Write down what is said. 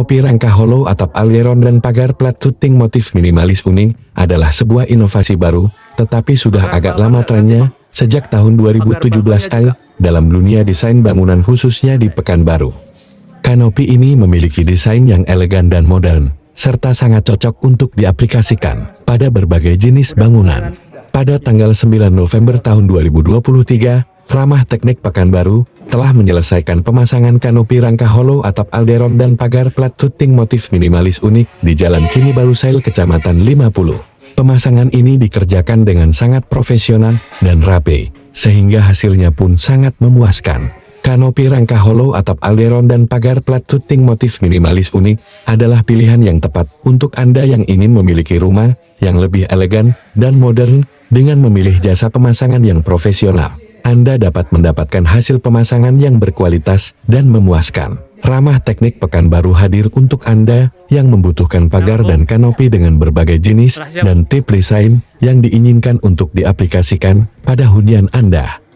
Kanopi rangka hollow atap aileron dan pagar plat tuting motif minimalis kuning adalah sebuah inovasi baru, tetapi sudah agak lama trennya, sejak tahun 2017 al, dalam dunia desain bangunan khususnya di Pekanbaru. Kanopi ini memiliki desain yang elegan dan modern, serta sangat cocok untuk diaplikasikan pada berbagai jenis bangunan. Pada tanggal 9 November tahun 2023, Ramah Teknik Pekanbaru telah menyelesaikan pemasangan kanopi rangka hollow atap alderon dan pagar plat tuting motif minimalis unik di Jalan Kini Balusail Kecamatan 50. Pemasangan ini dikerjakan dengan sangat profesional dan rapi, sehingga hasilnya pun sangat memuaskan. Kanopi rangka hollow atap alderon dan pagar plat tuting motif minimalis unik adalah pilihan yang tepat untuk Anda yang ingin memiliki rumah yang lebih elegan dan modern dengan memilih jasa pemasangan yang profesional. Anda dapat mendapatkan hasil pemasangan yang berkualitas dan memuaskan. Ramah teknik pekan baru hadir untuk Anda yang membutuhkan pagar dan kanopi dengan berbagai jenis dan tip desain yang diinginkan untuk diaplikasikan pada hunian Anda.